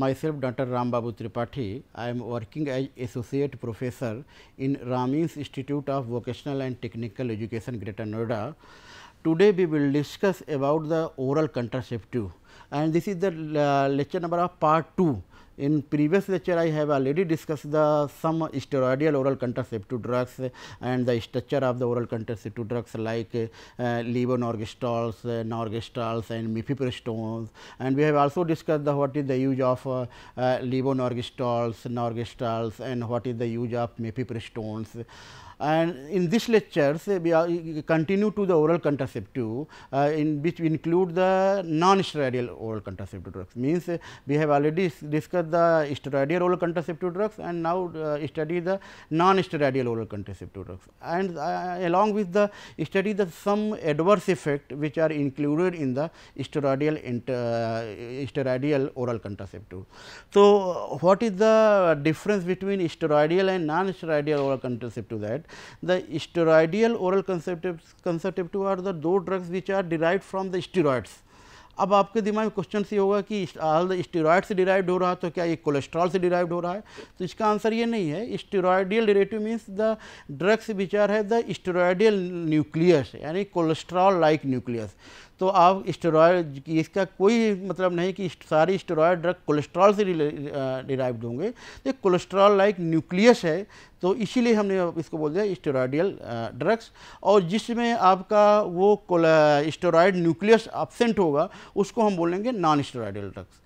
Myself Dr. Rambabu Tripathi, I am working as Associate Professor in Ramins Institute of Vocational and Technical Education, Greater Noida. Today we will discuss about the oral contraceptive and this is the uh, lecture number of part 2 in previous lecture, I have already discussed the some steroidal oral contraceptive drugs and the structure of the oral contraceptive drugs like uh, levonorgestrels, uh, norgestrels and mifepristones. And we have also discussed the what is the use of uh, uh, levonorgestrels, norgestrels and what is the use of mifepristones. And in this lecture, eh, we are, continue to the oral contraceptive, uh, in which we include the non-steroidal oral contraceptive drugs. Means uh, we have already discussed the steroidal oral contraceptive drugs, and now uh, study the non-steroidal oral contraceptive drugs. And uh, along with the study the some adverse effect which are included in the steroidal uh, steroidal oral contraceptive. So what is the difference between steroidal and non-steroidal oral contraceptive? That the steroidal oral contraceptives contraceptive are the two drugs which are derived from the steroids. अब आपके दिमाग में question ये होगा कि all the steroid से derived हो रहा है तो क्या ये कोलेस्ट्रॉल से डिराइव्ड हो रहा है तो इसका आंसर ये नहीं है steroidal derivative means the drugs which are है द स्टेरॉयडियल न्यूक्लियस यानी कोलेस्ट्रॉल लाइक न्यूक्लियस तो आप स्टेरॉयड इसका कोई मतलब नहीं कि सारी स्टेरॉयड ड्रग कोलेस्ट्रॉल से डिराइव्ड होंगे तो कोलेस्ट्रॉल लाइक न्यूक्लियस है तो इसीलिए हमने इसको बोल दिया स्टेरॉयडियल ड्रग्स और जिसमें आपका वो स्टेरॉयड न्यूक्लियस एबसेंट होगा उसको हम बोलेंगे नॉन स्टेरॉयडियल ड्रग्स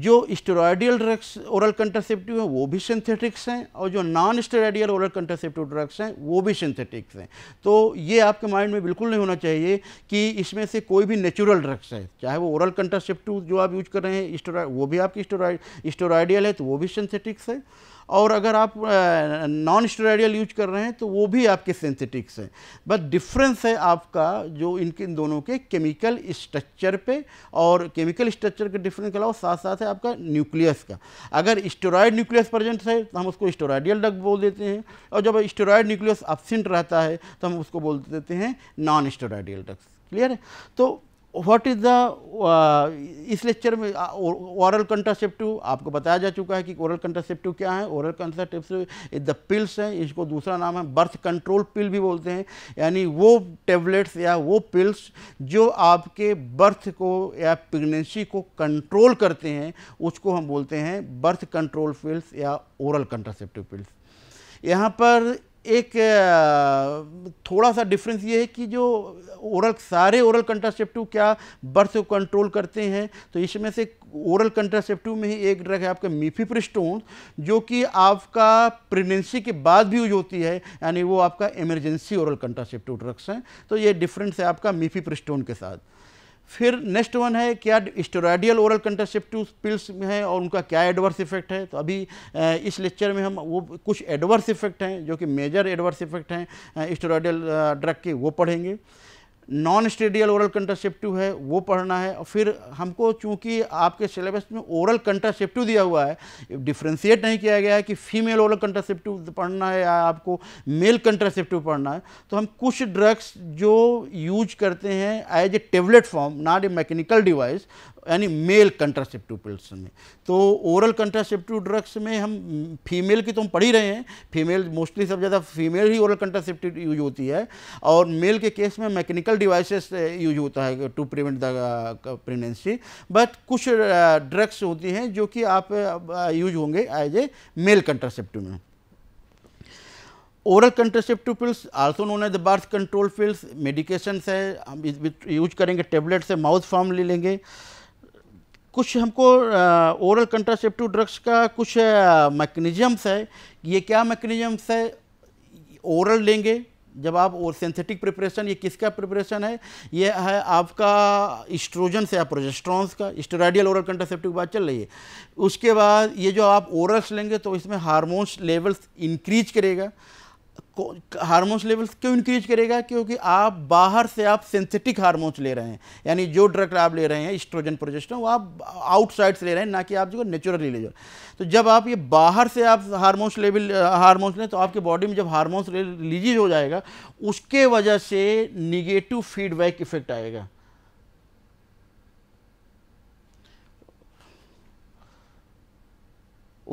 जो स्टेरॉयडियल ओरल कंट्रासेप्टिव हैं वो भी सिंथेटिक्स हैं और जो non steroidal oral contraceptive drugs हैं वो भी सिंथेटिक्स हैं तो ये आपके माइंड में बिल्कुल नहीं होना चाहिए कि इसमें से कोई भी नेचुरल ड्रग्स है चाहे वो ओरल कंट्रासेप्टिव जो आप यूज कर रहे हैं स्टोरा वो भी आपकी स्टोरा स्टोराइडियल है तो वो भी सिंथेटिक्स है और अगर आप नॉन स्टेराइडियल यूज कर रहे हैं तो वो भी आपके सिंथेटिक्स हैं बट डिफरेंस है आपका जो इनके इन दोनों के केमिकल स्ट्रक्चर पे और केमिकल स्ट्रक्चर के डिफरेंस के अलावा साथ साथ है आपका न्यूक्लियस का अगर स्टेरॉयड न्यूक्लियस प्रेजेंट है तो हम उसको स्टोराइडियल ड्रग बोल देते हैं और जब स्टेरॉयड न्यूक्लियस अपसेंट रहता है तो हम उसको बोल देते हैं नॉन स्टोराइडियल ड्रग्स क्लियर है तो व्हाट इज़ द इस लेक्चर में ओरल कंट्रासेप्टिव आपको बताया जा चुका है कि ओरल कंट्रासेप्टिव क्या है ओरल कंट्रासेप्टिव द पिल्स हैं इसको दूसरा नाम है बर्थ कंट्रोल पिल भी बोलते हैं यानी वो टेबलेट्स या वो पिल्स जो आपके बर्थ को या प्रेगनेंसी को कंट्रोल करते हैं उसको हम बोलते हैं बर्थ कंट्रोल पिल्स या ओरल कंट्रासेप्टिव पिल्स यहाँ पर एक uh, थोड़ा सा डिफरेंस ये है कि जो ओरल सारे ओरल कंट्रासेप्टिव क्या बर्थ को कंट्रोल करते हैं तो इसमें से ओरल कंट्रासेप्टिव में ही एक ड्रग है आपका मीफीप्रिस्टोन जो कि आपका प्रेगनेंसी के बाद भी यूज होती है यानी वो आपका इमरजेंसी ओरल कंट्रासेप्टिव ड्रग्स हैं तो ये डिफरेंस है आपका मीफीप्रिस्टोन के साथ फिर नेक्स्ट वन है क्या स्टेरॉइडियल ओरल कंट्रासेप्टिव पिल्स में है और उनका क्या एडवर्स इफेक्ट है तो अभी इस लेक्चर में हम वो कुछ एडवर्स इफेक्ट हैं जो कि मेजर एडवर्स इफेक्ट हैं स्टेरॉइडियल ड्रग के वो पढ़ेंगे नॉन स्टेडियल ओरल कंट्रासेप्टिव है वो पढ़ना है और फिर हमको चूंकि आपके सिलेबस में ओरल कंट्रासेप्टिव दिया हुआ है डिफ्रेंशिएट नहीं किया गया है कि फीमेल ओरल कंट्रासेप्टिव पढ़ना है या आपको मेल कंट्रासेप्टिव पढ़ना है तो हम कुछ ड्रग्स जो यूज करते हैं as a tablet form not a mechanical device यानी मेल कंट्रासेप्टिव पिल्स में तो ओरल कंट्रासेप्टिव ड्रग्स में हम फीमेल की तो हम पढ़ ही रहे हैं फीमेल मोस्टली सब ज़्यादा फीमेल ही ओरल कंट्रासेप्टिव यूज होती है और मेल के केस में मैकेनिकल डिवाइसेस यूज होता है to prevent the pregnancy but कुछ ड्रग्स uh, होती हैं जो कि आप यूज uh, होंगे एज ए मेल कंट्रासेप्टिव में oral contraceptive pills also known as the birth control pills medications है हम यूज करेंगे टेबलेट से माउथ फॉर्म ले लेंगे कुछ हमको ओरल कंट्रासेप्टिव ड्रग्स का कुछ मैकेनिज़म्स है ये क्या मैकेनिज़म्स है ओरल लेंगे जब आप और सिंथेटिक प्रिपरेशन ये किसका प्रिपरेशन है ये है आपका इस्ट्रोजन से या प्रोजेस्ट्रॉन्स का स्टेराइडियल ओरल कंट्रासेप्टिव बात चल रही है उसके बाद ये जो आप ओरल्स लेंगे तो इसमें हारमोन्स लेवल्स इंक्रीज करेगा हारमोन्स लेवल्स क्यों इंक्रीज करेगा क्योंकि आप बाहर से आप सिंथेटिक हारमोन्स ले रहे हैं यानी जो ड्रग आप ले रहे हैं स्ट्रोजन प्रोजेस्ट्रोन वो आप आउटसाइड से ले रहे हैं ना कि आप जो नेचुरली ले जाओ तो जब आप ये बाहर से आप हारमोन्स लेवल हारमोन्स लें तो आपके बॉडी में जब हारमोन्स रिलीज हो जाएगा उसके वजह से निगेटिव फीडबैक इफेक्ट आएगा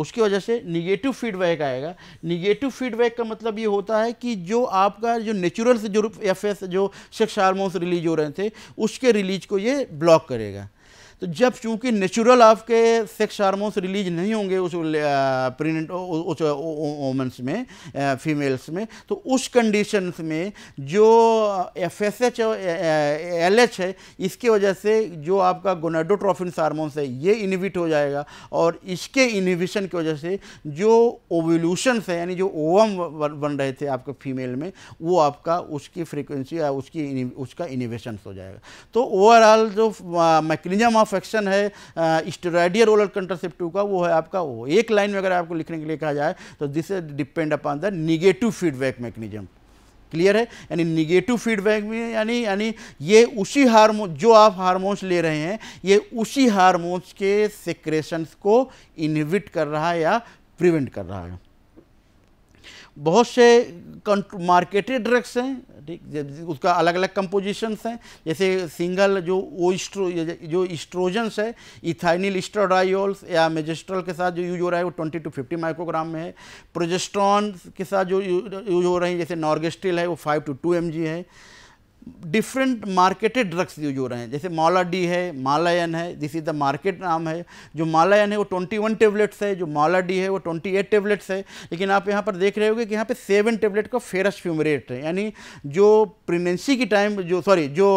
उसकी वजह से निगेटिव फीडबैक आएगा निगेटिव फीडबैक का मतलब ये होता है कि जो आपका जो नेचुरल से जो एफ जो सेक्स हारमोन्स रिलीज हो रहे थे उसके रिलीज को ये ब्लॉक करेगा तो जब चूँकि नेचुरल आपके सेक्स हार्मोन्स रिलीज नहीं होंगे उस प्रीनेंट उस वोमेंस में फीमेल्स में तो उस कंडीशंस में जो एफ एस एच और एल एच है इसके वजह से जो आपका गोनाडोट्रोफिन हार्मोन्स है ये इनिबिट हो जाएगा और इसके इनिबिशन की वजह से जो ओवल्यूशंस है यानी जो ओवम बन रहे थे आपके फीमेल में वो आपका उसकी फ्रिक्वेंसी या उसकी उसका इनिवेशन हो जाएगा तो ओवरऑल जो मैकनिजम ऑफ ऑफ एक्शन है स्टेराइडियर ओरल कंट्रासेप्टिव का वो है आपका वो एक लाइन में अगर आपको लिखने के लिए कहा जाए तो this depend upon the negative feedback mechanism clear है यानी निगेटिव फीडबैक में यानी यानी ये उसी हारमो जो आप हारमोन्स ले रहे हैं ये उसी हारमोन्स के सिक्रेशंस को इनहिबिट कर रहा है या प्रिवेंट कर रहा है बहुत से मार्केटेड ड्रग्स हैं ठीक उसका अलग अलग कंपोजिशंस हैं जैसे सिंगल जो ओ इस्ट्रो जो इस्ट्रोजन्स है इथाइनिल इस्ट्रोडाइल्स या मेजेस्ट्रल के साथ जो यूज हो रहा है वो 20 टू 50 माइक्रोग्राम में है प्रोजेस्ट्रॉन के साथ जो यूज हो रहे हैं जैसे नॉर्गेस्टिल है वो 5 टू 2 एम है डिफरेंट मार्केटेड ड्रग्स यूज हो रहे हैं जैसे माला डी है मालायन है दिस इज़ द मार्केट नाम है जो मालायन है वो 21 टेबलेट्स है जो माला डी है वो 28 टेबलेट्स है लेकिन आप यहाँ पर देख रहे होंगे कि यहाँ पे सेवन टेबलेट का फेरस फ्यूमरेट है यानी जो प्रेगनेंसी uh, के टाइम जो सॉरी जो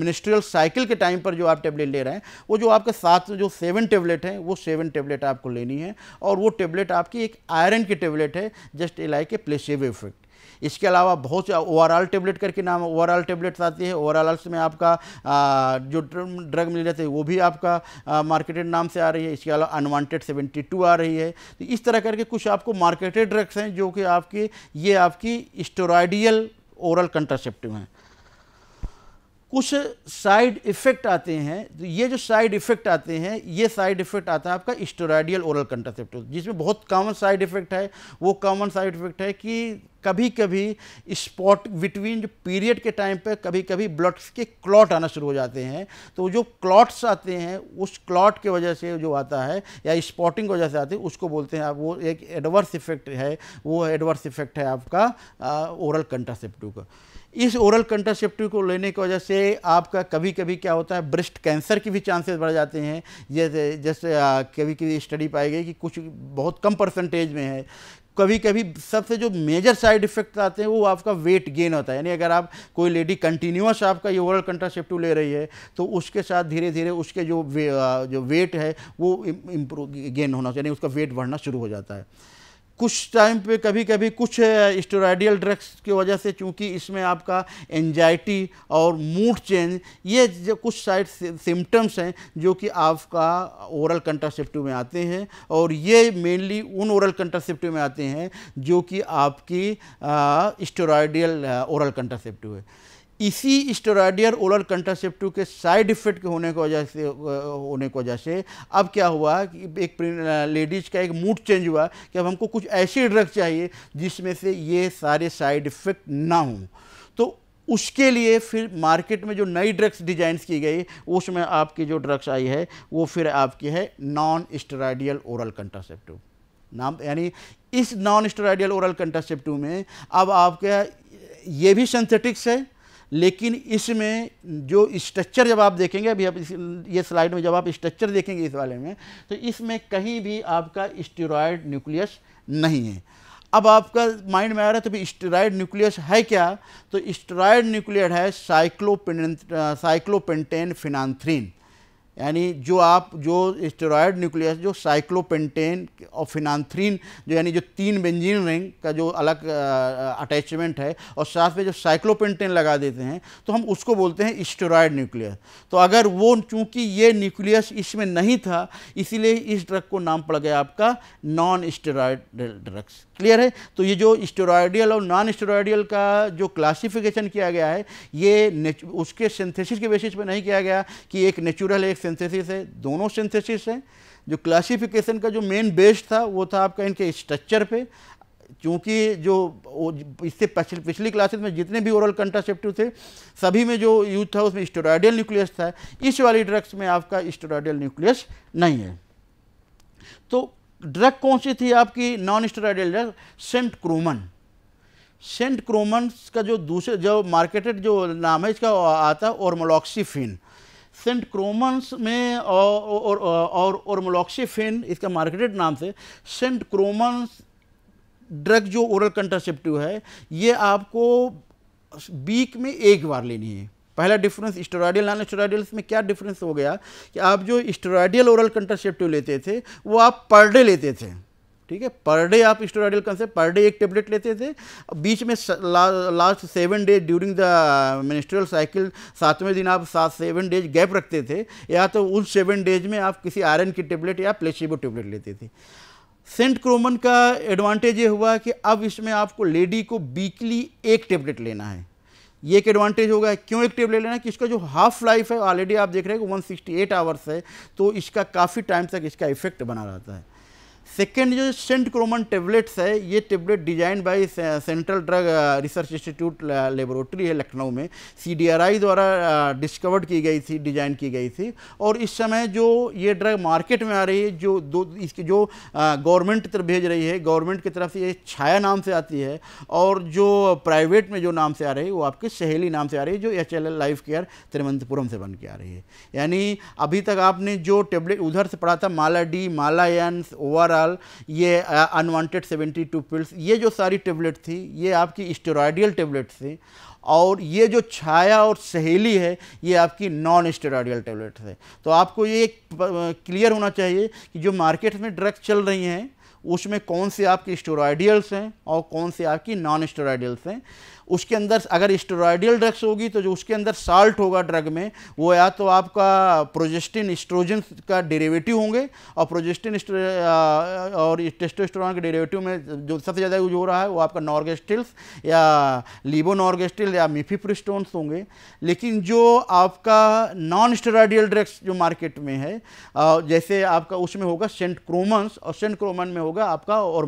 मिनिस्ट्रियल साइकिल के टाइम पर जो आप टेबलेट ले रहे हैं वो जो आपके साथ जो सेवन टेबलेट हैं वो सेवन टेबलेट आपको लेनी है और वो टेबलेट आपकी एक आयरन की टेबलेट है just a like a placebo effect इसके अलावा बहुत से ओवरऑल टेबलेट करके नाम ओवरऑल टेबलेट्स आती है ओवरऑल्स में आपका जो ड्रग मिल जाते हैं वो भी आपका मार्केटेड नाम से आ रही है इसके अलावा अनवांटेड 72 आ रही है तो इस तरह करके कुछ आपको मार्केटेड ड्रग्स हैं जो कि आपके ये आपकी स्टोराइडियल ओरल कंट्रासेप्टिव हैं कुछ साइड इफ़ेक्ट आते हैं तो ये जो साइड इफ़ेक्ट आते हैं ये साइड इफ़ेक्ट आता है आपका स्टोराइडियल ओरल कंट्रासेप्टिव जिसमें बहुत कॉमन साइड इफ़ेक्ट है वो कॉमन साइड इफ़ेक्ट है कि कभी कभी स्पॉट बिटवीन जो पीरियड के टाइम पे कभी कभी ब्लड्स के क्लॉट आना शुरू हो जाते हैं तो जो क्लॉट्स आते हैं उस क्लॉट के वजह से जो आता है या स्पॉटिंग की वजह से आती है उसको बोलते हैं आप वो एक एडवर्स इफेक्ट है वो एडवर्स इफेक्ट है आपका ओरल कंट्रासेप्टिव का इस ओरल कंट्रासेप्टिव को लेने की वजह से आपका कभी कभी क्या होता है ब्रेस्ट कैंसर की भी चांसेस बढ़ जाते हैं जैसे जैसे कभी कभी स्टडी पाई गई कि कुछ बहुत कम परसेंटेज में है कभी कभी सबसे जो मेजर साइड इफेक्ट आते हैं वो आपका वेट गेन होता है यानी अगर आप कोई लेडी कंटिन्यूस आपका ये ओरल कंट्रासेप्टिव ले रही है तो उसके साथ धीरे धीरे उसके जो वे, जो वेट है वो इम्प्रूव गेन होना चाहिए उसका वेट बढ़ना शुरू हो जाता है कुछ टाइम पे कभी कभी कुछ स्टोराइडियल ड्रग्स की वजह से चूँकि इसमें आपका एनजाइटी और मूड चेंज ये जो कुछ साइड सिम्टम्स हैं जो कि आपका ओरल कंट्रासेप्टिव में आते हैं और ये मेनली उन ओरल कंट्रासेप्टिव में आते हैं जो कि आपकी स्टोराइडियल ओरल कंट्रासेप्टिव है इसी स्टोराइडियर ओरल कंट्रासेप्टिव के साइड इफेक्ट के होने की वजह से होने की वजह से अब क्या हुआ कि एक लेडीज़ का एक मूड चेंज हुआ कि अब हमको कुछ ऐसी ड्रग चाहिए जिसमें से ये सारे साइड इफ़ेक्ट ना हों तो उसके लिए फिर मार्केट में जो नई ड्रग्स डिजाइन की गई उसमें आपकी जो ड्रग्स आई है वो फिर आपकी है नॉन स्टोराइडियल ओरल कंट्रासेप्टिव नाम यानी इस नॉन स्टोराइडियल ओरल कंट्रासेप्टिव में अब आपके ये भी सिंथेटिक्स है लेकिन इसमें जो स्ट्रक्चर जब आप देखेंगे अभी आप इस ये स्लाइड में जब आप स्ट्रक्चर देखेंगे इस वाले में तो इसमें कहीं भी आपका स्टेरॉयड न्यूक्लियस नहीं है अब आपका माइंड में आ रहा है तो भी स्टेरॉयड न्यूक्लियस है क्या तो स्टेरॉयड न्यूक्लियड है साइक्लोपिन साइक्लोपेंटेन फिनांथ्रीन यानी जो आप जो स्टेरॉयड न्यूक्लियस जो साइक्लोपेंटेन और फिनांथ्रीन जो यानी जो तीन बेंजीन रिंग का जो अलग अटैचमेंट है और साथ में जो साइक्लोपेंटेन लगा देते हैं तो हम उसको बोलते हैं स्टेरॉयड न्यूक्लियस तो अगर वो चूँकि ये न्यूक्लियस इसमें नहीं था इसीलिए इस ड्रग को नाम पड़ गया आपका नॉन स्टेरॉयड ड्रग्स क्लियर है तो ये जो स्टेरॉयडियल और नॉन स्टेरॉयडियल का जो क्लासिफिकेशन किया गया है ये उसके सिंथेसिस के बेसिस पर नहीं किया गया कि एक नेचुरल एक सिंथेसिस है दोनों सिंथेसिस हैं जो क्लासिफिकेशन का जो मेन बेस था वो था आपका इनके स्ट्रक्चर पे क्योंकि जो इससे पिछली पिछली क्लासेस में जितने भी ओरल कंट्रासेप्टिव थे सभी में जो यूज था उसमें स्टोराइडियल न्यूक्लियस था इस वाली ड्रग्स में आपका स्टोराइडियल न्यूक्लियस नहीं है तो ड्रग कौन सी थी आपकी non steroidal drug centchroman centchroman का जो दूसरे जो मार्केटेड जो नाम है इसका आता है ओरमोलॉक्सीफिन सेंट क्रोमन्स में और और और मोलॉक्सीफिन इसका मार्केटेड नाम से सेंट क्रोमन्स ड्रग जो ओरल कंट्रासेप्टिव है ये आपको वीक में एक बार लेनी है पहला डिफरेंस स्टोराइडियल नॉन स्टेरॉइडल में क्या डिफरेंस हो गया कि आप जो स्टोराइडियल ओरल कंट्रासेप्टिव लेते थे वो आप पर डे लेते थे ठीक है पर डे आप स्टोराइडल कंसेप्ट पर डे एक टेबलेट लेते थे बीच में ला, last seven days during the menstrual cycle सातवें दिन आप सात सेवन डेज गैप रखते थे या तो उस सेवन डेज में आप किसी आयरन की टेबलेट या प्लेसिबो टेबलेट लेते थे सेंट क्रोमन का एडवांटेज ये हुआ कि अब इसमें आपको लेडी को वीकली एक टेबलेट लेना है ये एक एडवांटेज होगा क्यों एक टेबलेट लेना है कि इसका जो हाफ लाइफ है ऑलरेडी आप देख रहे हैं कि 168 आवर्स है तो इसका काफ़ी टाइम तक इसका इफेक्ट बना रहता है सेकेंड जो सेंट क्रोमन टेबलेट्स है ये tablet design by Central Drug Research Institute laboratory है लखनऊ में सीडीआरआई द्वारा डिस्कवर्ड uh, की गई थी डिजाइन की गई थी और इस समय जो ये ड्रग मार्केट में आ रही है जो दो इसकी जो गवर्नमेंट uh, तरफ भेज रही है गवर्नमेंट की तरफ से ये छाया नाम से आती है और जो प्राइवेट में जो नाम से आ रही है वो आपकी सहेली नाम से आ रही है जो H L L Life Care Thiruvananthapuram से बन के आ रही है यानी अभी तक आपने जो टेबलेट उधर से पढ़ा था माला डी माला एन ओवर एस्ट्राल ये अनवांटेड 72 पिल्स ये जो सारी टेबलेट थी ये आपकी स्टेरॉयडियल टेबलेट थी और ये जो छाया और सहेली है ये आपकी नॉन स्टेरॉयडियल टेबलेट है तो आपको ये क्लियर होना चाहिए कि जो मार्केट में ड्रग्स चल रही हैं उसमें कौन से आपकी स्टोराइडियल्स हैं और कौन से आपकी नॉन स्टोराइडियल्स हैं उसके अंदर अगर स्टोराइडियल ड्रग्स होगी तो जो उसके अंदर साल्ट होगा ड्रग में वो या तो आपका प्रोजेस्टिन स्ट्रोजन का डेरिवेटिव होंगे और प्रोजेस्टिन और टेस्टोस्टेरॉन के डेरिवेटिव में जो सबसे ज़्यादा यूज हो रहा है वो आपका नॉर्गेस्टिल्स या लीबोनॉर्गेस्टिल या मिफीप्रिस्टोन्स होंगे लेकिन जो आपका नॉन स्टोराइडियल ड्रग्स जो मार्केट में है जैसे आपका उसमें होगा सेंट क्रोमन्स और सेंट क्रोमन में होगा आपका और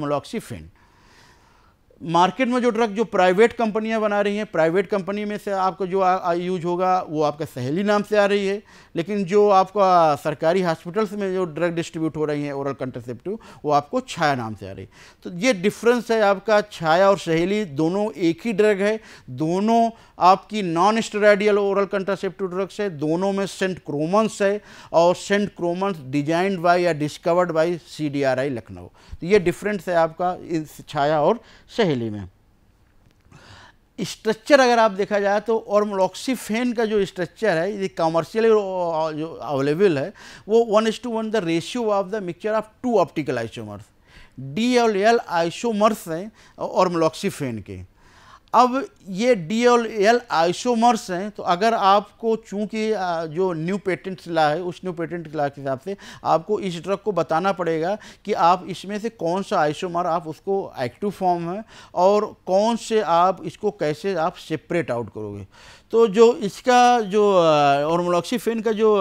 मार्केट में जो ड्रग जो प्राइवेट कंपनियां बना रही हैं प्राइवेट कंपनी में से आपको जो आ, आ, यूज होगा वो आपका सहेली नाम से आ रही है लेकिन जो आपका सरकारी हॉस्पिटल्स में जो ड्रग डिस्ट्रीब्यूट हो रही हैं ओरल कंट्रसेप्टिव वो आपको छाया नाम से आ रही है तो ये डिफरेंस है आपका छाया और सहेली दोनों एक ही ड्रग है दोनों आपकी non steroidal oral contraceptive drugs है दोनों में सेंट क्रोमन्स है और सेंट क्रोमन्स डिजाइंड बाई या डिस्कवर्ड बाई सी लखनऊ तो ये डिफरेंस है आपका इस छाया और सहेली सहेली में स्ट्रक्चर अगर आप देखा जाए तो ऑर्मलॉक्सीफेन का जो स्ट्रक्चर है ये कॉमर्शियल जो अवेलेबल है वो one is to one the ratio of the mixture of two optical isomers D L L isomers हैं ऑर्मलॉक्सीफेन के अब ये डी एल एल आइसोमर्स हैं तो अगर आपको चूंकि जो न्यू पेटेंट ला है उस न्यू पेटेंट ला के हिसाब से आपको इस ड्रग को बताना पड़ेगा कि आप इसमें से कौन सा आइसोमर आप उसको एक्टिव फॉर्म है और कौन से आप इसको कैसे आप सेपरेट आउट करोगे तो जो इसका जो ऑर्मोलॉक्सीफेन का जो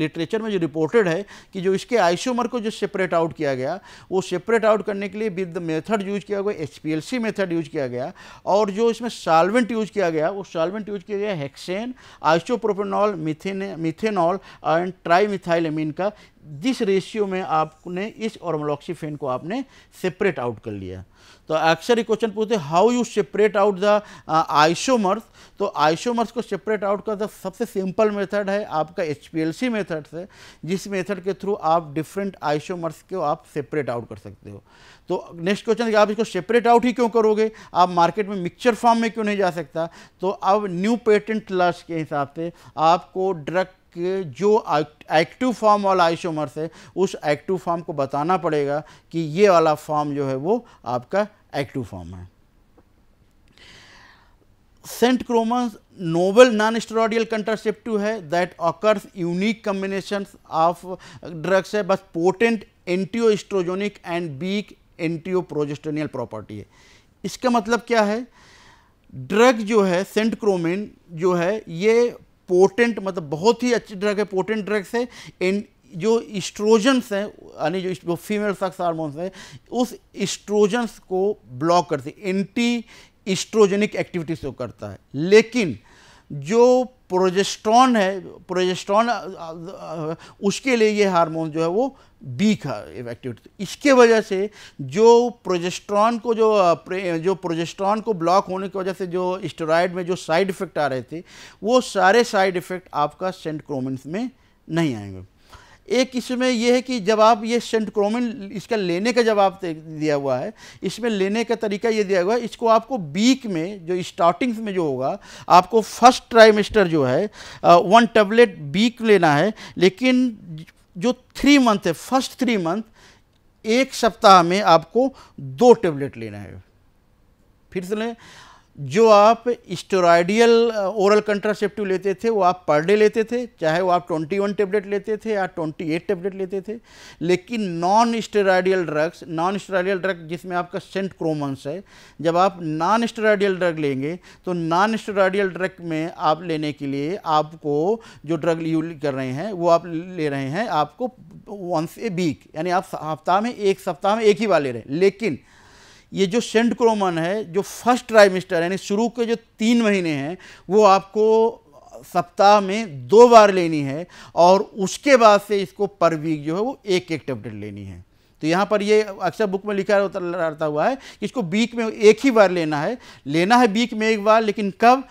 लिटरेचर में जो रिपोर्टेड है कि जो इसके आइसोमर को जो सेपरेट आउट किया गया वो सेपरेट आउट करने के लिए विद मेथड यूज किया गया एच मेथड यूज किया गया और जो इसमें सालवेंट यूज किया गया वो सालवेंट यूज किया गया hexane isopropanol methane methanol and ट्राई का जिस रेशियो में आपने इस और मलॉक्सीफेन को आपने सेपरेट आउट कर लिया तो अक्सर ये क्वेश्चन पूछते हैं how you separate out the isomers तो आइसोमर्स को सेपरेट आउट का सबसे सिंपल मेथड है आपका एच मेथड से जिस मेथड के थ्रू आप डिफरेंट आइसोमर्स को आप सेपरेट आउट कर सकते हो तो नेक्स्ट क्वेश्चन आप इसको सेपरेट आउट ही क्यों करोगे आप मार्केट में मिक्सचर फॉर्म में क्यों नहीं जा सकता तो अब न्यू पेटेंट लॉस के हिसाब से आपको ड्रग के जो एक्टिव फॉर्म वाला आइसोमर्स है उस एक्टिव फॉर्म को बताना पड़ेगा कि ये वाला फॉर्म जो है वो आपका एक्टिव फॉर्म है centchromans novel non steroidal contraceptive है that occurs unique combination of drugs है बस potent antiestrogenic and weak antiprogestational property है इसका मतलब क्या है ड्रग जो है सेंट क्रोमिन जो है ये पोटेंट मतलब बहुत ही अच्छी ड्रग है पोटेंट ड्रग्स है एंड जो इस्ट्रोजन्स हैं यानी जो फीमेल सक्स हार्मोन्स हैं उस इस्ट्रोजन्स को ब्लॉक करते एंटी इस्ट्रोजेनिक एक्टिविटीज को करता है लेकिन जो प्रोजेस्ट्रॉन है प्रोजेस्ट्रॉन उसके लिए ये हार्मोन जो है वो है इफेक्टिव इसके वजह से जो प्रोजेस्ट्रॉन को जो जो प्रोजेस्ट्रॉन को ब्लॉक होने की वजह से जो स्टेरॉयड में जो साइड इफ़ेक्ट आ रहे थे वो सारे साइड इफ़ेक्ट आपका सेंट क्रोमिन में नहीं आएंगे एक इसमें यह है कि जब आप ये सेंटक्रोमिन इसका लेने का जब आप दिया हुआ है इसमें लेने का तरीका ये दिया हुआ है इसको आपको बीक में जो स्टार्टिंग्स में जो होगा आपको फर्स्ट ट्राइमेस्टर जो है वन टेबलेट बीक लेना है लेकिन जो थ्री मंथ है फर्स्ट थ्री मंथ एक सप्ताह में आपको दो टेबलेट लेना है फिर से लें जो आप स्टोराइडियल ओरल कंट्रासेप्टिव लेते थे वो आप पर डे लेते थे चाहे वो आप 21 टेबलेट लेते थे या 28 टेबलेट लेते थे लेकिन non steroidal drugs non steroidal drug जिसमें आपका सेंट क्रोमस है जब आप नॉन स्टेराइडियल ड्रग लेंगे तो नॉन स्टेराइडियल ड्रग में आप लेने के लिए आपको जो ड्रग यूज कर रहे हैं वो आप ले रहे हैं आपको वंस ए वीक यानी आप हफ्ता में एक सप्ताह में एक ही बार ले रहे हैं लेकिन ये जो क्रोमन है जो फर्स्ट ट्राइमेस्टर यानी शुरू के जो तीन महीने हैं वो आपको सप्ताह में दो बार लेनी है और उसके बाद से इसको पर वीक जो है वो एक एक टेबलेट लेनी है तो यहाँ पर ये अक्सर बुक में लिखा रहता हुआ है कि इसको बीक में एक ही बार लेना है लेना है बीक में एक बार लेकिन कब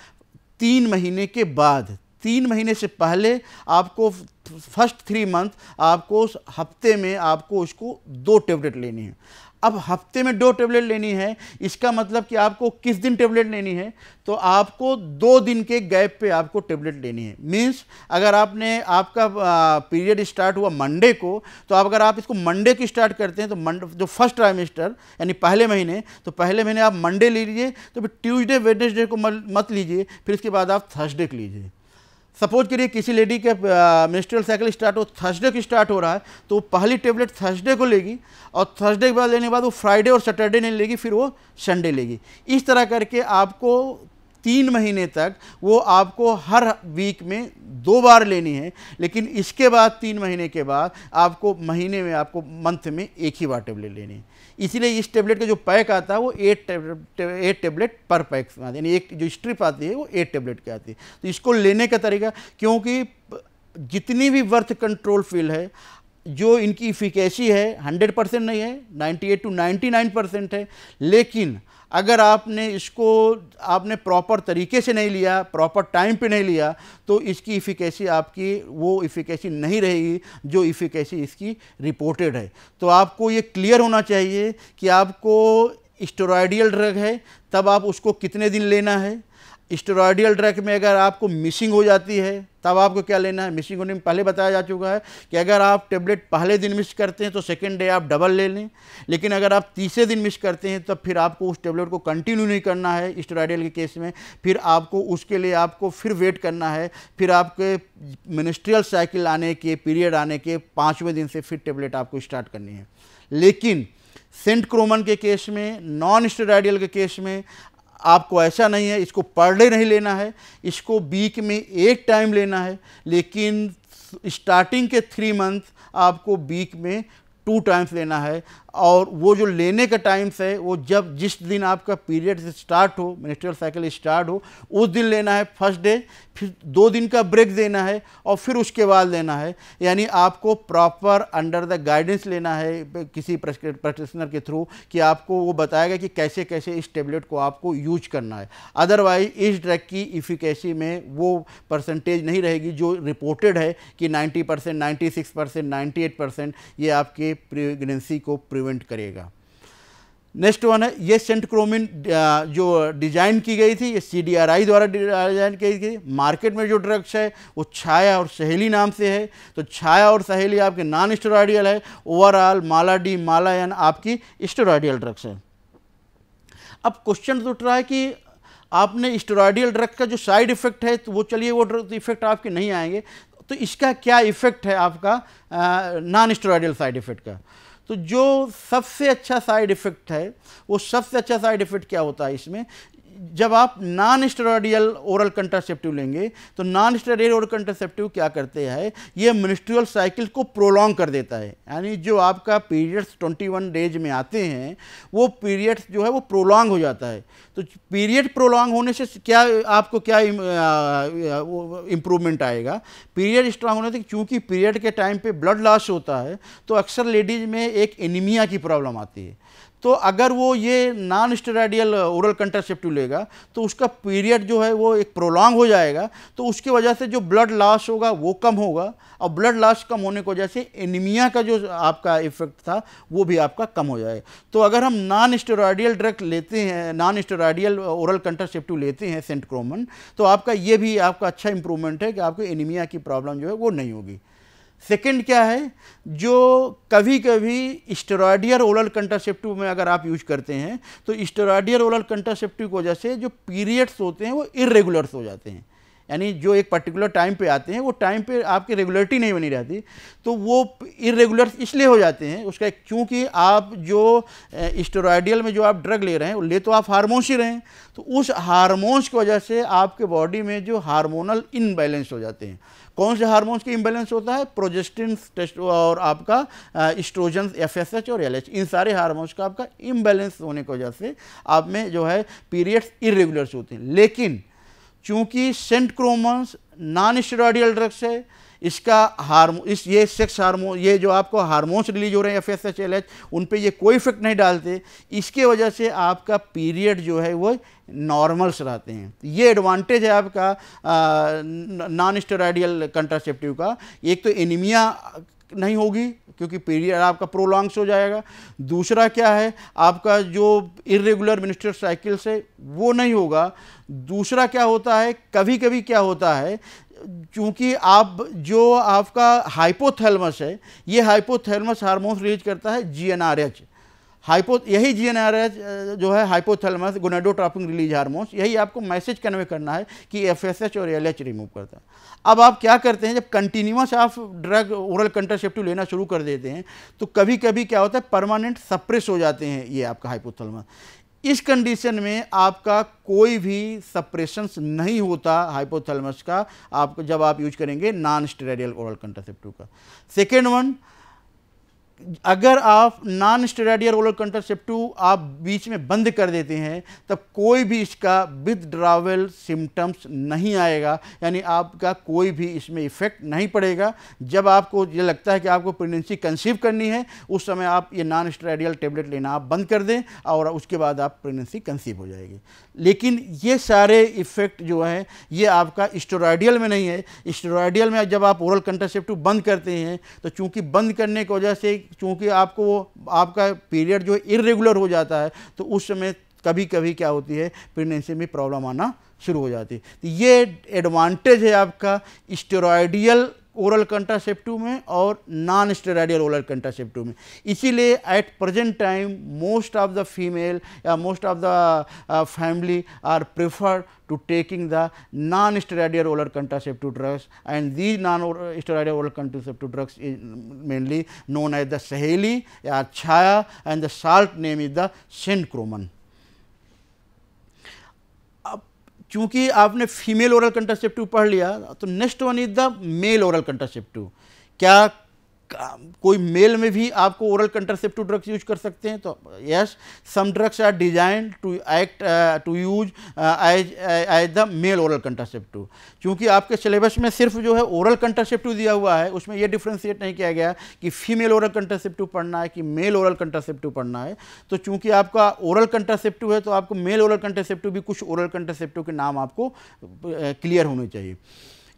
तीन महीने के बाद तीन महीने से पहले आपको फर्स्ट थ्री मंथ आपको हफ्ते में आपको उसको दो टेबलेट लेनी है अब हफ्ते में दो टेबलेट लेनी है इसका मतलब कि आपको किस दिन टेबलेट लेनी है तो आपको दो दिन के गैप पे आपको टेबलेट लेनी है मीन्स अगर आपने आपका पीरियड स्टार्ट हुआ मंडे को तो आप अगर आप इसको मंडे की स्टार्ट करते हैं तो जो फर्स्ट ट्राइमेस्टर यानी पहले महीने तो पहले महीने आप मंडे ले लीजिए तो फिर ट्यूजडे वेडनेसडे को मत लीजिए फिर इसके बाद आप थर्सडे को लीजिए सपोज करिए किसी लेडी के मिनिस्ट्रल साइकिल स्टार्ट हो थर्सडे को स्टार्ट हो रहा है तो वो पहली टेबलेट थर्सडे को लेगी और थर्सडे के बाद लेने के बाद वो फ्राइडे और सैटरडे नहीं लेगी फिर वो संडे लेगी इस तरह करके आपको तीन महीने तक वो आपको हर वीक में दो बार लेनी है लेकिन इसके बाद तीन महीने के बाद आपको महीने में आपको मंथ में एक ही बार टेबलेट लेनी है इसीलिए इस टेबलेट का जो पैक आता है वो eight eight tablet per pack यानी एक जो स्ट्रिप आती है वो एट टेबलेट की आती है तो इसको लेने का तरीका क्योंकि जितनी भी बर्थ कंट्रोल फील है जो इनकी इफिकेसी है 100 परसेंट नहीं है 98 टू 99 परसेंट है लेकिन अगर आपने इसको आपने प्रॉपर तरीके से नहीं लिया प्रॉपर टाइम पे नहीं लिया तो इसकी इफ़िकेसी आपकी वो इफ़िकेसी नहीं रहेगी जो इफ़िकेसी इसकी रिपोर्टेड है तो आपको ये क्लियर होना चाहिए कि आपको स्टोराइडियल ड्रग है तब आप उसको कितने दिन लेना है स्टोराइडियल ड्रग में अगर आपको मिसिंग हो जाती है तब आपको क्या लेना है मिसिंग ओनिम पहले बताया जा चुका है कि अगर आप टेबलेट पहले दिन मिस करते हैं तो सेकेंड डे आप डबल ले लें लेकिन अगर आप तीसरे दिन मिस करते हैं तब तो फिर आपको उस टेबलेट को कंटिन्यू नहीं करना है स्टोराइडल के केस में फिर आपको उसके लिए आपको फिर वेट करना है फिर आपके मिनिस्ट्रियल साइकिल आने के पीरियड आने के पाँचवें दिन से फिर टेबलेट आपको स्टार्ट करनी है लेकिन सेंट क्रोमन के केस में नॉन स्टेराइडियल के केस में आपको ऐसा नहीं है इसको पर डे नहीं लेना है इसको वीक में एक टाइम लेना है लेकिन स्टार्टिंग के थ्री मंथ आपको वीक में टू टाइम्स लेना है और वो जो लेने का टाइम्स है वो जब जिस दिन आपका पीरियड स्टार्ट हो मिनिस्ट्रियल साइकिल स्टार्ट हो उस दिन लेना है फर्स्ट डे फिर दो दिन का ब्रेक देना है और फिर उसके बाद लेना है यानी आपको प्रॉपर अंडर द गाइडेंस लेना है किसी प्रैक्टिशनर के थ्रू कि आपको वो बताएगा कि कैसे कैसे इस टेबलेट को आपको यूज करना है अदरवाइज इस ड्रग की इफिकेसी में वो परसेंटेज नहीं रहेगी जो रिपोर्टेड है कि नाइन्टी परसेंट नाइन्टी ये आपके प्रेगनेंसी को प्रिवेंट प्रिवेंट करेगा नेक्स्ट वन है ये सेंटक्रोमिन जो डिज़ाइन की गई थी ये सीडीआरआई द्वारा डिज़ाइन की गई मार्केट में जो ड्रग्स है वो छाया और सहेली नाम से है तो छाया और सहेली आपके नॉन स्टोराइडियल है overall Mala D Mala N आपकी स्टोराइडियल ड्रग्स है अब क्वेश्चन तो उठ रहा है कि आपने स्टोराइडियल ड्रग का जो साइड इफेक्ट है तो वो चलिए वो ड्रग इफेक्ट आपके नहीं आएंगे तो इसका क्या इफेक्ट है आपका नॉन स्टोराइडियल साइड इफेक्ट का तो जो सबसे अच्छा साइड इफ़ेक्ट है वो सबसे अच्छा साइड इफ़ेक्ट क्या होता है इसमें जब आप नॉन स्टेरॉडियल ओरल कंट्रासेप्टिव लेंगे तो नॉन स्टेरॉडियल ओरल कंट्रासेप्टिव क्या करते हैं ये मिनिस्ट्रियल साइकिल को प्रोलॉन्ग कर देता है यानी जो आपका पीरियड्स 21 डेज में आते हैं वो पीरियड्स जो है वो प्रोलॉन्ग हो जाता है तो पीरियड प्रोलॉन्ग होने से क्या आपको क्या इम्प्रूवमेंट आएगा पीरियड स्ट्रांग होने से चूँकि पीरियड के टाइम पर ब्लड लॉस होता है तो अक्सर लेडीज़ में एक एनीमिया की प्रॉब्लम आती है तो अगर वो ये नॉन स्टेराइडियल ओरल कंट्रासेप्टिव लेगा तो उसका पीरियड जो है वो एक प्रोलॉन्ग हो जाएगा तो उसकी वजह से जो ब्लड लॉस होगा वो कम होगा और ब्लड लॉस कम होने की वजह से एनीमिया का जो आपका इफेक्ट था वो भी आपका कम हो जाएगा तो अगर हम नॉन स्टेराइडियल ड्रग लेते हैं नॉन स्टेराइडियल ओरल कंट्रासेप्टिव लेते हैं सेंटक्रोमन तो आपका ये भी आपका अच्छा इंप्रूवमेंट है कि आपको एनीमिया की प्रॉब्लम जो है वो नहीं होगी सेकंड क्या है जो कभी कभी स्टेरॉयडियर ओरल कंट्रासेप्टिव में अगर आप यूज करते हैं तो स्टेरॉयडियर ओरल कंट्रासेप्टिव की वजह से जो पीरियड्स होते हैं वो इरेगुलर्स हो जाते हैं यानी जो एक पर्टिकुलर टाइम पे आते हैं वो टाइम पे आपकी रेगुलरिटी नहीं बनी रहती तो वो इरेगुलर इसलिए हो जाते हैं उसका क्योंकि आप जो स्टेरॉयडियल में जो आप ड्रग ले रहे हैं ले तो आप हारमोन्स ही रहे हैं तो उस हारमोन्स की वजह से आपके बॉडी में जो हारमोनल इनबैलेंस हो जाते हैं कौन से हार्मोन्स की इम्बेलेंस होता है प्रोजेस्टिन टेस्ट और आपका इस्ट्रोजन एच और एच इन सारे हार्मोन्स का आपका इम्बेलेंस होने की वजह से आप में जो है पीरियड्स इरेगुलर्स होते हैं लेकिन चूँकि centchromans non steroidal drugs है इसका हार्मो इस ये सेक्स हार्मोन ये जो आपको हार्मोन्स रिलीज हो रहे हैं F S H L H उन पर ये कोई इफेक्ट नहीं डालते इसके वजह से आपका पीरियड जो है वो नॉर्मल्स रहते हैं तो ये एडवांटेज है आपका नॉन स्टेराइडियल कंट्रासेप्टिव का एक तो एनीमिया नहीं होगी क्योंकि पीरियड आपका प्रोलॉन्ग्स हो जाएगा दूसरा क्या है आपका जो इरेगुलर मिनिस्टर साइकिल्स है वो नहीं होगा दूसरा क्या होता है कभी कभी क्या होता है चूँकि आप जो आपका हाइपोथैलमस है ये हाइपोथैलमस हार्मोन रिलीज करता है G N R H hypo यही जी जो है हाइपोथेलमस गोनेडोट्रॉपिंग रिलीज हारमोन्स यही आपको मैसेज कन्वे करना है कि एच और एच रिमूव करता है अब आप क्या करते हैं जब कंटिन्यूस आप ड्रग ओरल कंट्रासेप्टिव लेना शुरू कर देते हैं तो कभी कभी क्या होता है परमानेंट सप्रेस हो जाते हैं ये आपका हाइपोथलमस इस कंडीशन में आपका कोई भी सप्रेशंस नहीं होता हाइपोथलमस का आप जब आप यूज करेंगे नॉन स्टेरियल ओरल कंट्रासेप्टिव का सेकेंड वन अगर आप नॉन स्टेराइडियर ओरल कंट्रासेप्टिव आप बीच में बंद कर देते हैं तब कोई भी इसका विदड्रावल सिम्टम्स नहीं आएगा यानी आपका कोई भी इसमें इफ़ेक्ट नहीं पड़ेगा जब आपको ये लगता है कि आपको प्रेगनेंसी कंसीव करनी है उस समय आप ये नॉन स्टेराइडियल टेबलेट लेना आप बंद कर दें और उसके बाद आप प्रेगनेंसी कंसीव हो जाएगी लेकिन ये सारे इफ़ेक्ट जो है ये आपका स्टोराइडियल में नहीं है स्टोराइडियल में जब आप ओरल कंट्रासेप्टिव बंद करते हैं तो चूंकि बंद करने की वजह से चूंकि आपको वो आपका पीरियड जो इरेगुलर हो जाता है तो उस समय कभी कभी क्या होती है प्रेगनेंसी में प्रॉब्लम आना शुरू हो जाती है तो ये एडवांटेज है आपका स्टोराइडियल ओरल कंट्रासेप्टिव में और नॉन स्टेराइडियल ओरल कंट्रासेप्टिव में इसीलिए at present time most of the female या most of the family are prefer to taking the non steroidal oral contraceptive drugs and these non steroidal oral contraceptive drugs is mainly known as the Saheli या Chhaya and the salt name is the centchroman चूँकि आपने female oral contraceptive पढ़ लिया तो next one is the male oral contraceptive क्या कोई mail में भी आपको ओरल कंट्रासेप्टिव ड्रग्स यूज कर सकते हैं तो yes some drugs are design to act to use as the male oral contraceptive क्योंकि आपके सिलेबस में सिर्फ जो है ओरल कंट्रासेप्टिव दिया हुआ है उसमें यह डिफ्रेंशिएट नहीं किया गया कि फीमेल ओरल कंट्रासेप्टिव पढ़ना है कि मेल ओरल कंट्रासेप्टिव पढ़ना है तो चूँकि आपका ओरल कंट्रासेप्टिव है तो आपको मेल ओरल कंट्रासेप्टिव भी कुछ ओरल कंट्रासेप्टिव के नाम आपको क्लियर uh, होने चाहिए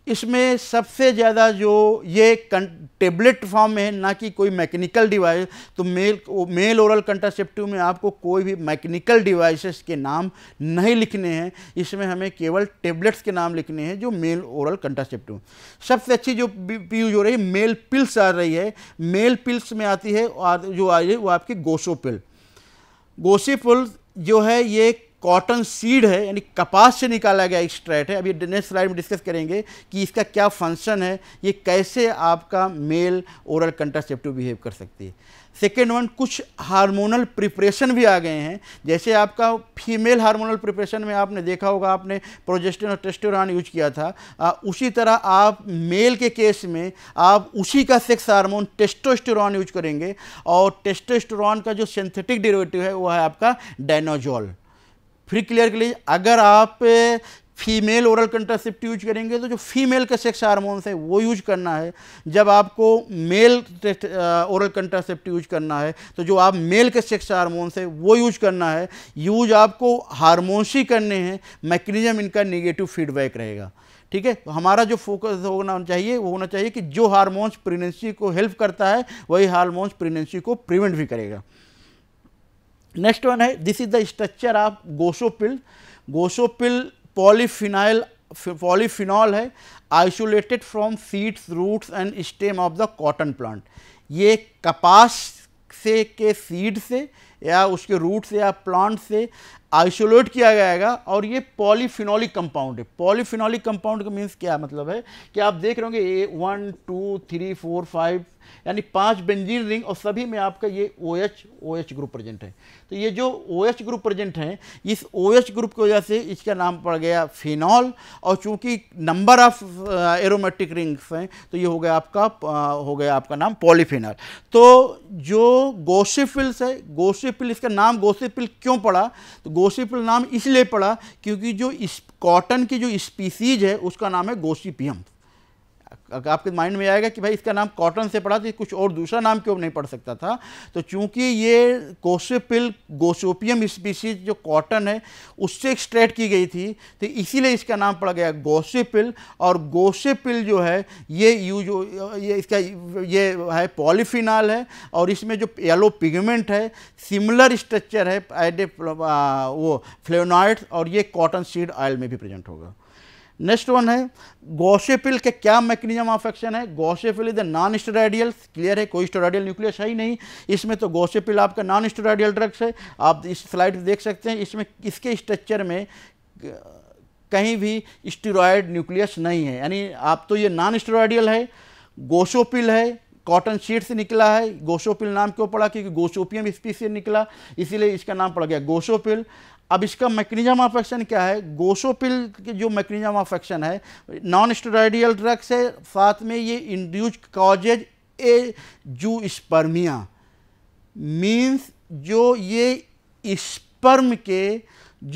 इसमें सबसे ज़्यादा जो ये टेबलेट फॉर्म में है ना कि कोई मैकेनिकल डिवाइस तो मेल मेल ओरल कंट्रासेप्टिव में आपको कोई भी मैकेनिकल डिवाइसेस के नाम नहीं लिखने हैं इसमें हमें केवल टेबलेट्स के नाम लिखने हैं जो मेल ओरल कंट्रासेप्टिव सबसे अच्छी जो यूज हो रही है मेल पिल्स आ रही है मेल पिल्स में आती है जो आ रही है वो आपकी गोसोपिल गोसीपुल जो है ये कॉटन सीड है यानी कपास से निकाला गया एक्स्ट्रैक्ट है अभी नेक्स्ट स्लाइड में डिस्कस करेंगे कि इसका क्या फंक्शन है ये कैसे आपका मेल ओरल कंट्रासेप्टिव बिहेव कर सकती है सेकेंड वन कुछ हार्मोनल प्रिपरेशन भी आ गए हैं जैसे आपका फीमेल हार्मोनल प्रिपरेशन में आपने देखा होगा आपने प्रोजेस्टिन और टेस्टोरान यूज किया था आ, उसी तरह आप मेल के केस में आप उसी का सेक्स हार्मोन टेस्टोस्टेरॉन यूज करेंगे और टेस्टोस्टेरॉन का जो सिंथेटिक डेरिवेटिव है वो है आपका डायनोजॉल फिर क्लियर के लिए अगर आप फीमेल ओरल कंट्रासेप्टिव यूज करेंगे तो जो फीमेल के सेक्स हारमोन्स है वो यूज करना है जब आपको मेल ओरल कंट्रासेप्टिव यूज करना है तो जो आप मेल के सेक्स हारमोन्स है वो यूज करना है यूज आपको हारमोन्स ही करने हैं मैकेनिज्म इनका नेगेटिव फीडबैक रहेगा ठीक है तो हमारा जो फोकस होना चाहिए वो होना चाहिए कि जो हारमोन्स प्रेगनेंसी को हेल्प करता है वही हारमोन्स प्रेगनेंसी को प्रिवेंट भी करेगा नेक्स्ट वन है this is the structure of gossypol gossypol polyphenyl polyphenol है isolated from seeds roots and stem of the cotton plant ये कपास से के सीड से या उसके रूट से या प्लांट से आइसोलेट किया जाएगा और ये पॉलीफिनॉलिक कंपाउंड है पॉलीफिनॉलिक कंपाउंड का मीन्स क्या मतलब है कि आप देख रहे होंगे ए one two three four five यानी पांच बेंजीन रिंग और सभी में आपका ये O H O H group present है तो ये जो ओ एच ग्रुप प्रेजेंट है इस ओ एच ग्रुप की वजह से इसका नाम पड़ गया फिनॉल और चूंकि नंबर ऑफ एरोमेटिक रिंग्स हैं तो ये हो गया आपका आ, uh, हो गया आपका नाम पॉलीफिनॉल तो जो गोशिपिल्स है गोशिपिल इसका नाम गोशिपिल क्यों पड़ा तो गोसिपल नाम इसलिए पड़ा क्योंकि जो इस कॉटन की जो स्पीसीज है उसका नाम है गोसिपियम आपके माइंड में आएगा कि भाई इसका नाम कॉटन से पड़ा तो कुछ और दूसरा नाम क्यों नहीं पढ़ सकता था तो चूंकि ये कोसोपिल गोसोपियम स्पीसीज जो कॉटन है उससे एक्सट्रैक्ट की गई थी तो इसीलिए इसका नाम पड़ गया गोसेपिल और गोसेपिल जो है ये यूज ये इसका ये है पॉलीफिनाल है और इसमें जो येलो पिगमेंट है सिमिलर स्ट्रक्चर है आ, वो फ्लेनॉइड और ये कॉटन सीड ऑयल में भी प्रेजेंट होगा नेक्स्ट वन है गोशेफिल के क्या मैकेनिज्म ऑफ एक्शन है gossypol is non steroidal clear है कोई स्टोराइडियल न्यूक्लियस है ही नहीं इसमें तो गोशेफिल आपका नॉन स्टोराइडियल ड्रग्स है आप इस स्लाइड देख सकते हैं इसमें इसके स्ट्रक्चर में कहीं भी स्टेरॉयड न्यूक्लियस नहीं है यानी आप तो ये नॉन स्टेरॉयडियल है गोशोपिल है कॉटन शीट से निकला है गोशोपिल नाम क्यों पड़ा क्योंकि गोशोपियम स्पीसी निकला इसीलिए इसका नाम पड़ गया गोशोपिल अब इसका मैकेनिज्म ऑफ एक्शन क्या है गोसोपिल के जो मैकेनिज्म ऑफ एक्शन है नॉन स्टोराइडियल ड्रग्स है साथ में ये इंड्यूज कॉजेज ए जू स्पर्मिया मीन्स जो ये स्पर्म के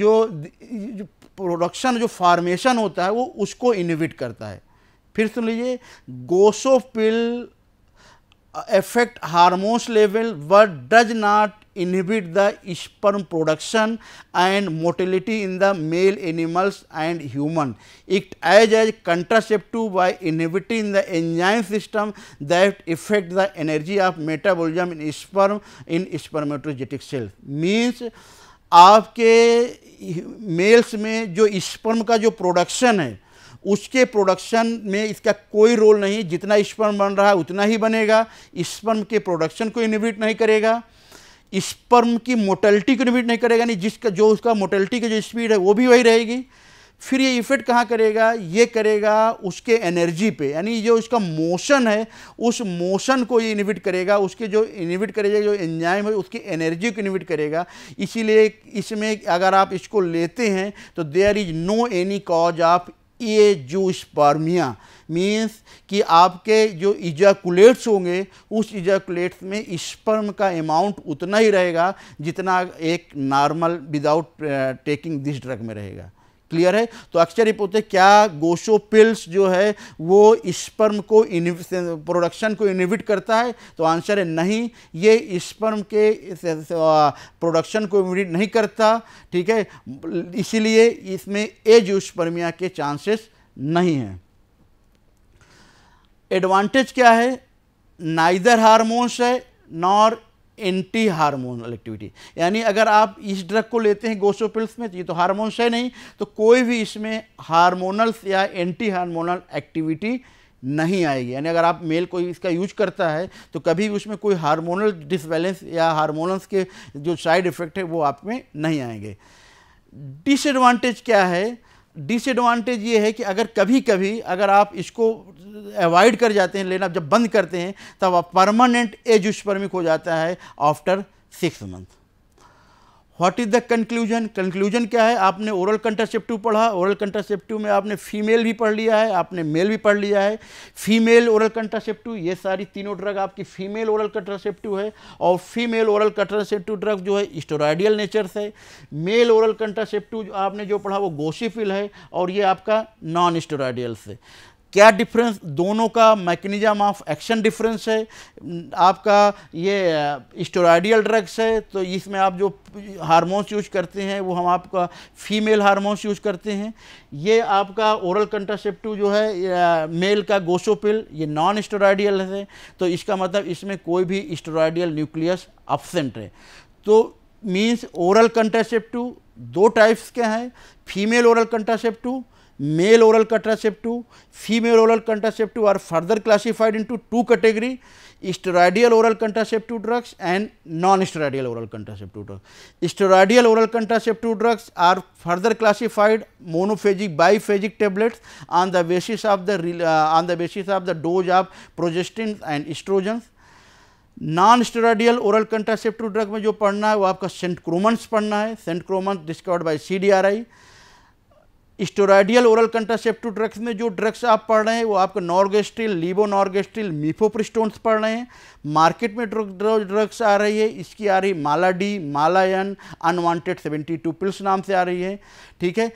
जो प्रोडक्शन जो फार्मेशन होता है वो उसको इनिविट करता है फिर सुन लीजिए गोसोपिल इफेक्ट हार्मोन्स लेवल व does not inhibit the sperm production and motility in the male animals and human. It as as contraceptive by inhibiting the enzyme system that affect the energy of metabolism in sperm in spermatogenetic cell Means aapke males mein jo sperm ka jo production hai उसके production में इसका कोई role नहीं जितना sperm बन रहा है उतना ही बनेगा स्पर्म के प्रोडक्शन को इनिबिट नहीं करेगा स्पर्म की मोटेलिटी को इन्हिबिट नहीं करेगा नहीं जिसका जो उसका मोटेलिटी की जो स्पीड है वो भी वही रहेगी फिर ये इफ़ेक्ट कहाँ करेगा ये करेगा उसके एनर्जी पे यानी जो उसका मोशन है उस मोशन को ये इन्विट करेगा उसके जो इन्विट करेगा जो एंजाइम है उसकी एनर्जी को इन्विट करेगा इसीलिए इसमें अगर आप इसको लेते हैं तो there is no any cause of azoospermia means कि आपके जो इजाकुलेट्स होंगे उस इजाकुलेट्स में स्पर्म का अमाउंट उतना ही रहेगा जितना एक normal without taking this drug में रहेगा क्लियर है तो अक्सर ये पूछते क्या गोशो पिल्स जो है वो स्पर्म को प्रोडक्शन को इनिविट करता है तो आंसर है नहीं ये स्पर्म के प्रोडक्शन को इनिबिट नहीं करता ठीक है इसीलिए इसमें एज स्पर्मिया के चांसेस नहीं हैं एडवांटेज क्या है नाइदर हारमोन्स है नॉर एंटी हार्मोनल एक्टिविटी यानी अगर आप इस ड्रग को लेते हैं गोसोपिल्स में तो ये तो हार्मोन्स है नहीं तो कोई भी इसमें हार्मोनल्स या एंटी हार्मोनल एक्टिविटी नहीं आएगी यानी अगर आप मेल कोई इसका यूज करता है तो कभी भी उसमें कोई हार्मोनल डिसबैलेंस या हार्मोनल्स के जो साइड इफ़ेक्ट है वो आप में नहीं आएंगे डिसएडवांटेज क्या है डिसएडवांटेज ये है कि अगर कभी कभी अगर आप इसको अवॉइड कर जाते हैं लेना जब बंद करते हैं तब आप परमानेंट एज हो जाता है after six month what is the conclusion conclusion क्या है आपने ओरल कंट्रासेप्टिव पढ़ा ओरल कंट्रासेप्टिव में आपने फीमेल भी पढ़ लिया है आपने मेल भी पढ़ लिया है फीमेल ओरल कंट्रासेप्टिव ये सारी तीनों ड्रग आपकी फीमेल ओरल कंट्रासेप्टिव है और फीमेल ओरल कंट्रासेप्टिव ड्रग जो है स्टोराइडियल नेचर से मेल ओरल कंट्रासेप्टिव आपने जो पढ़ा वो गोसीफिल है और ये आपका नॉन स्टोराइडियल से क्या डिफरेंस दोनों का मैकेनिज्म ऑफ एक्शन डिफरेंस है आपका ये स्टोराइडियल uh, ड्रग्स है तो इसमें आप जो हार्मोन्स यूज करते हैं वो हम आपका फीमेल हार्मोन्स यूज करते हैं ये आपका ओरल कंट्रासेप्टिव जो है मेल का गोसोपिल ये नॉन स्टोराइडियल है तो इसका मतलब इसमें कोई भी स्टोराइडियल न्यूक्लियस अपसेंट है तो मीन्स ओरल कंट्रासेप्टिव दो टाइप्स के हैं female oral contraceptive male oral contraceptive female oral contraceptive are further classified into two category steroidal oral contraceptive drugs and non steroidal oral contraceptive drugs steroidal oral contraceptive drugs are further classified monophasic biphasic tablets on the basis of the on the basis of the dose of progestin and estrogens non steroidal oral contraceptive drug में जो पढ़ना है वो आपका Saint centchromans पढ़ना है centchromans discovered by C D R I steroidal oral contraceptive drugs में जो ड्रग्स आप पढ़ रहे हैं वो आपका नॉर्गेस्ट्रिल लीबो नॉर्गेस्ट्रिल मिफोप्रिस्टोन्स पढ़ रहे हैं मार्केट में ड्रग ड्रग्स आ रही है इसकी आ रही Mala D Mala N unwanted 72 pills नाम से आ रही है ठीक है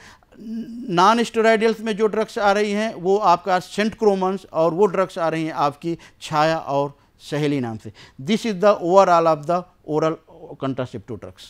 नॉन स्टोराइडियल्स में जो ड्रग्स आ रही हैं वो आपका क्रोमन्स और वो ड्रग्स आ रही हैं आपकी छाया और सहेली नाम से this is the overall of the oral contraceptive drugs